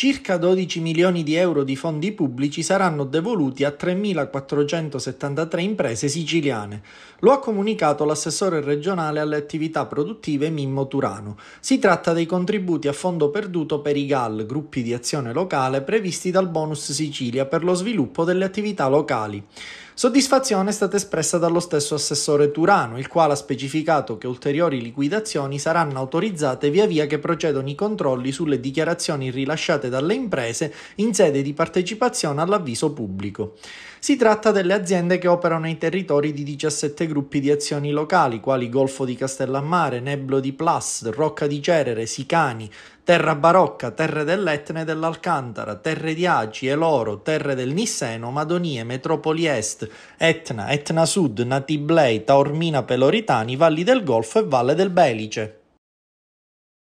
Circa 12 milioni di euro di fondi pubblici saranno devoluti a 3.473 imprese siciliane. Lo ha comunicato l'assessore regionale alle attività produttive Mimmo Turano. Si tratta dei contributi a fondo perduto per i GAL, gruppi di azione locale, previsti dal bonus Sicilia per lo sviluppo delle attività locali. Soddisfazione è stata espressa dallo stesso assessore Turano, il quale ha specificato che ulteriori liquidazioni saranno autorizzate via via che procedono i controlli sulle dichiarazioni rilasciate dalle imprese in sede di partecipazione all'avviso pubblico. Si tratta delle aziende che operano nei territori di 17 gruppi di azioni locali, quali Golfo di Castellammare, Neblo di Plus, Rocca di Cerere, Sicani, Terra Barocca, Terre dell'Etne e dell'Alcantara, Terre di Agi, Eloro, Terre del Nisseno, Madonie, Metropoli Est, Etna, Etna Sud, Natiblei, Taormina Peloritani, Valli del Golfo e Valle del Belice.